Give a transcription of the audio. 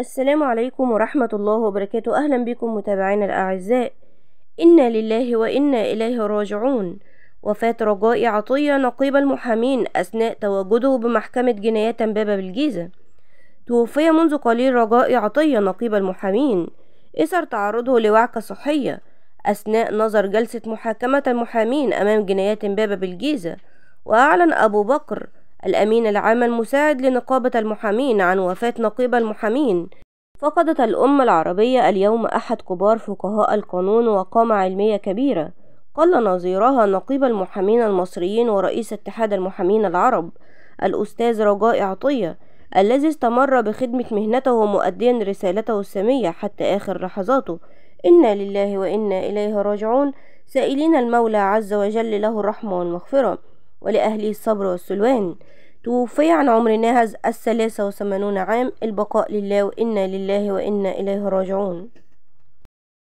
السلام عليكم ورحمة الله وبركاته أهلا بكم متابعينا الأعزاء إنا لله وإنا إليه راجعون وفاة رجاء عطية نقيب المحامين أثناء تواجده بمحكمة جنايات باب بالجيزة توفي منذ قليل رجاء عطية نقيب المحامين إثر تعرضه لوعكة صحية أثناء نظر جلسة محاكمة المحامين أمام جنايات باب بالجيزة وأعلن أبو بكر الأمين العام المساعد لنقابة المحامين عن وفاة نقيب المحامين فقدت الأمة العربية اليوم أحد كبار فقهاء القانون وقامة علمية كبيرة قال نظيرها نقيب المحامين المصريين ورئيس اتحاد المحامين العرب الأستاذ رجاء عطية الذي استمر بخدمة مهنته مؤديا رسالته السامية حتى آخر لحظاته إنا لله وإنا إليه راجعون سائلين المولى عز وجل له الرحمة والمغفرة ولأهله الصبر والسلوان توفي عن عمر ناهز الثلاثة وثمانون عام البقاء لله وإنا لله وإنا إليه راجعون